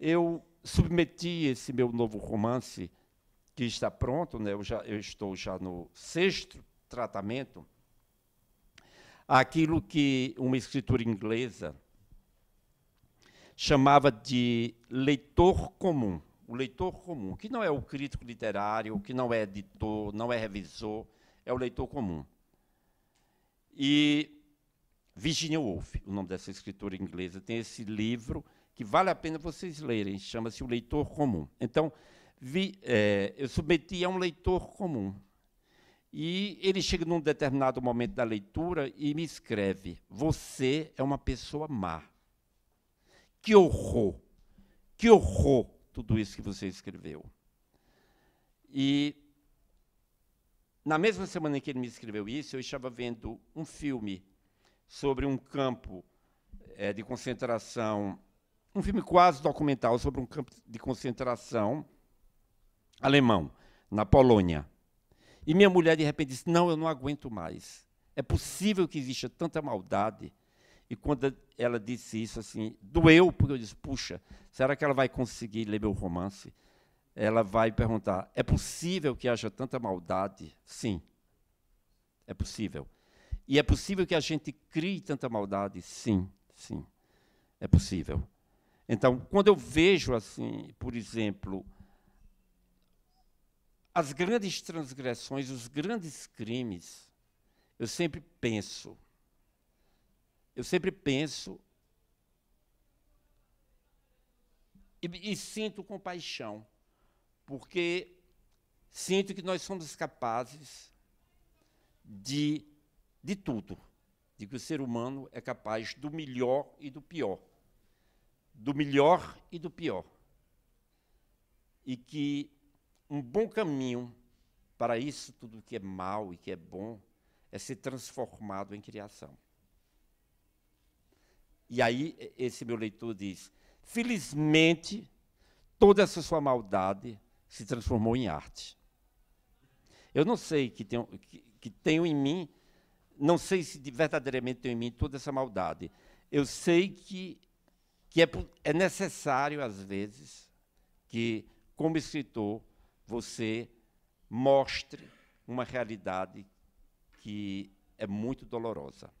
eu submeti esse meu novo romance, que está pronto, né? eu, já, eu estou já no sexto tratamento, aquilo que uma escritora inglesa chamava de leitor comum. O leitor comum, que não é o crítico literário, que não é editor, não é revisor, é o leitor comum. E Virginia Woolf, o nome dessa escritora inglesa, tem esse livro que vale a pena vocês lerem, chama-se O Leitor Comum. Então, vi, é, eu submeti a um leitor comum. E ele chega num determinado momento da leitura e me escreve: Você é uma pessoa má. Que horror! Que horror tudo isso que você escreveu. E na mesma semana em que ele me escreveu isso, eu estava vendo um filme sobre um campo é, de concentração um filme quase documental sobre um campo de concentração alemão, na Polônia. E minha mulher, de repente, disse: Não, eu não aguento mais. É possível que exista tanta maldade. E quando ela disse isso, assim, doeu, porque eu disse: Puxa, será que ela vai conseguir ler meu romance? Ela vai perguntar: É possível que haja tanta maldade? Sim, é possível. E é possível que a gente crie tanta maldade? Sim, sim, é possível. Então, quando eu vejo assim, por exemplo, as grandes transgressões, os grandes crimes, eu sempre penso, eu sempre penso e, e sinto compaixão, porque sinto que nós somos capazes de, de tudo, de que o ser humano é capaz do melhor e do pior do melhor e do pior. E que um bom caminho para isso, tudo que é mal e que é bom, é ser transformado em criação. E aí, esse meu leitor diz: felizmente, toda essa sua maldade se transformou em arte. Eu não sei que tenho, que, que tenho em mim, não sei se verdadeiramente tenho em mim toda essa maldade. Eu sei que que é, é necessário, às vezes, que, como escritor, você mostre uma realidade que é muito dolorosa.